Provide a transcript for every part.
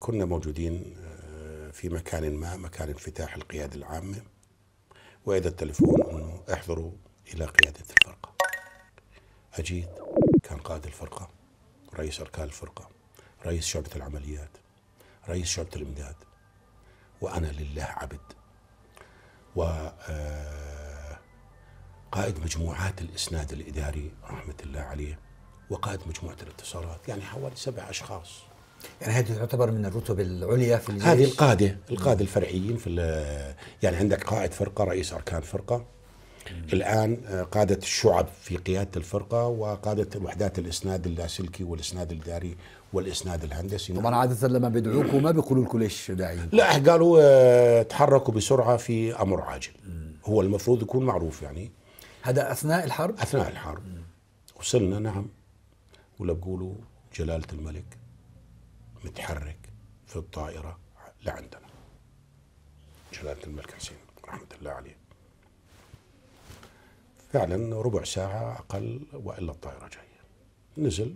كنا موجودين آه، في مكان ما مكان انفتاح القيادة العامة وإذا التلفون أنه احضروا إلى قيادة الفرقة أجيت كان قائد الفرقة رئيس أركان الفرقة رئيس شعبة العمليات رئيس شعبة الإمداد وأنا لله عبد و آه، قائد مجموعات الإسناد الإداري رحمة الله عليه وقائد مجموعة الاتصالات يعني حوالي سبع أشخاص يعني هذه تعتبر من الرتب العليا في الجيش هذه القاده القاده الفرعيين في يعني عندك قائد فرقه رئيس اركان فرقه الان آه، قاده الشعب في قياده الفرقه وقاده وحدات الاسناد اللاسلكي والاسناد الاداري والاسناد الهندسي طبعا عاده لما بيدعوكم ما بيقولوا لكم ليش داعيين لا قالوا آه، تحركوا بسرعه في امر عاجل هو المفروض يكون معروف يعني هذا اثناء الحرب اثناء الحرب وصلنا نعم ولا بقولوا جلاله الملك في الطائرة لعندنا جلالة الملك حسين رحمة الله عليه فعلا ربع ساعة أقل وإلا الطائرة جاية نزل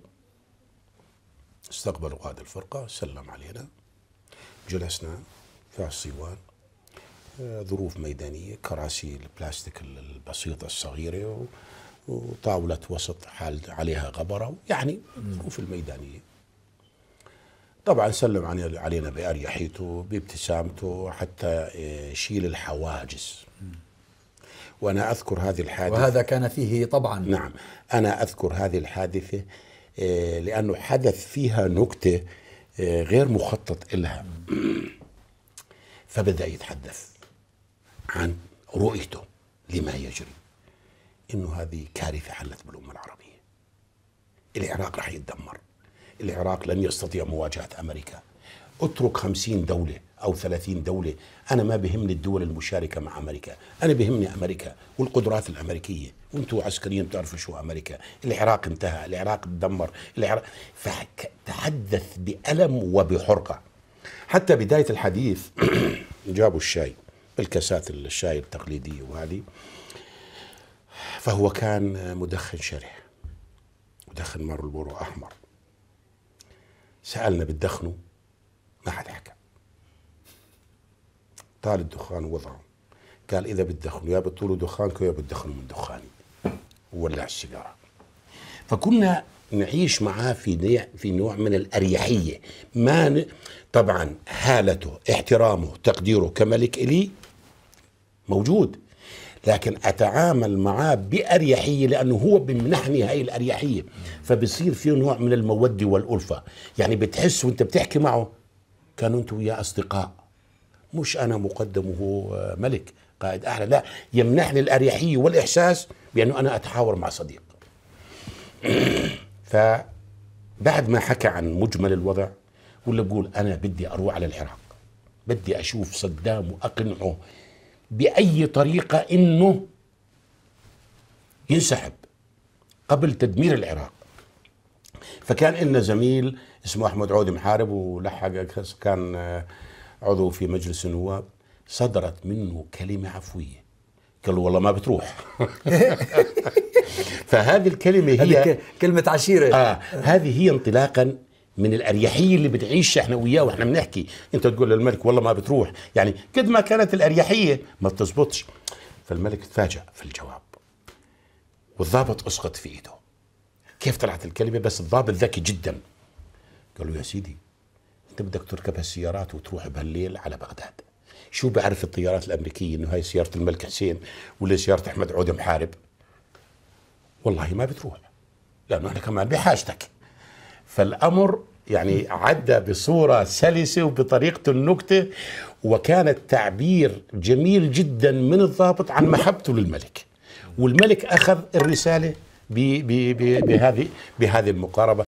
استقبل قائد الفرقة سلم علينا جلسنا في الصيوان ظروف ميدانية كراسي البلاستيك البسيطة الصغيرة وطاولة وسط حال عليها غبرة يعني ظروف الميدانية طبعا سلم علينا بأريحيته بابتسامته حتى آه، يشيل الحواجز وأنا أذكر هذه الحادثة وهذا كان فيه طبعا نعم أنا أذكر هذه الحادثة آه، لأنه حدث فيها نكتة آه، غير مخطط إلها فبدأ يتحدث عن رؤيته لما يجري انه هذه كارثه حلت بالامه العربيه العراق راح يتدمر العراق لن يستطيع مواجهة أمريكا اترك خمسين دولة أو ثلاثين دولة أنا ما بهمني الدول المشاركة مع أمريكا أنا بهمني أمريكا والقدرات الأمريكية وانتم عسكريين بتعرفوا شو أمريكا العراق انتهى العراق تدمر العراق فتحدث بألم وبحرقة حتى بداية الحديث جابوا الشاي بالكاسات الشاي التقليدية وهذه فهو كان مدخن شرح مدخن مارلبورو أحمر سالنا بتدخنوا ما حد حكى طال الدخان ووضعه قال اذا بتدخنوا يا بتطولوا دخانكم يا بتدخنوا من دخاني وولع السيجاره فكنا نعيش معاه في في نوع من الاريحيه ما ن... طبعا هالته احترامه تقديره كملك الي موجود لكن اتعامل معاه باريحيه لانه هو بمنحني هاي الاريحيه فبصير في نوع من الموده والالفه يعني بتحس وانت بتحكي معه كانوا انتوا وياه اصدقاء مش انا مقدم وهو آه، ملك قائد اعلى لا يمنحني الاريحيه والاحساس بانه انا اتحاور مع صديق فبعد ما حكى عن مجمل الوضع ولا بقول انا بدي اروح على العراق بدي اشوف صدام واقنعه باي طريقه انه ينسحب قبل تدمير العراق فكان إلنا زميل اسمه احمد عود محارب ولحق كان عضو في مجلس النواب صدرت منه كلمه عفويه قال له والله ما بتروح فهذه الكلمه هي كلمه عشيره اه هذه هي انطلاقا من الاريحيه اللي بتعيش احنا وياه واحنا بنحكي انت تقول للملك والله ما بتروح يعني قد ما كانت الاريحيه ما بتزبطش فالملك تفاجأ في الجواب والضابط اسقط في ايده كيف طلعت الكلمه بس الضابط ذكي جدا قال له يا سيدي انت بدك تركب هالسيارات وتروح بهالليل على بغداد شو بعرف الطيارات الامريكيه انه هاي سياره الملك حسين ولا سياره احمد عود محارب والله ما بتروح لانه احنا كمان بحاجتك فالأمر يعني عدى بصورة سلسة وبطريقة النكتة وكانت تعبير جميل جدا من الضابط عن محبته للملك والملك أخذ الرسالة بهذه بهذه المقاربة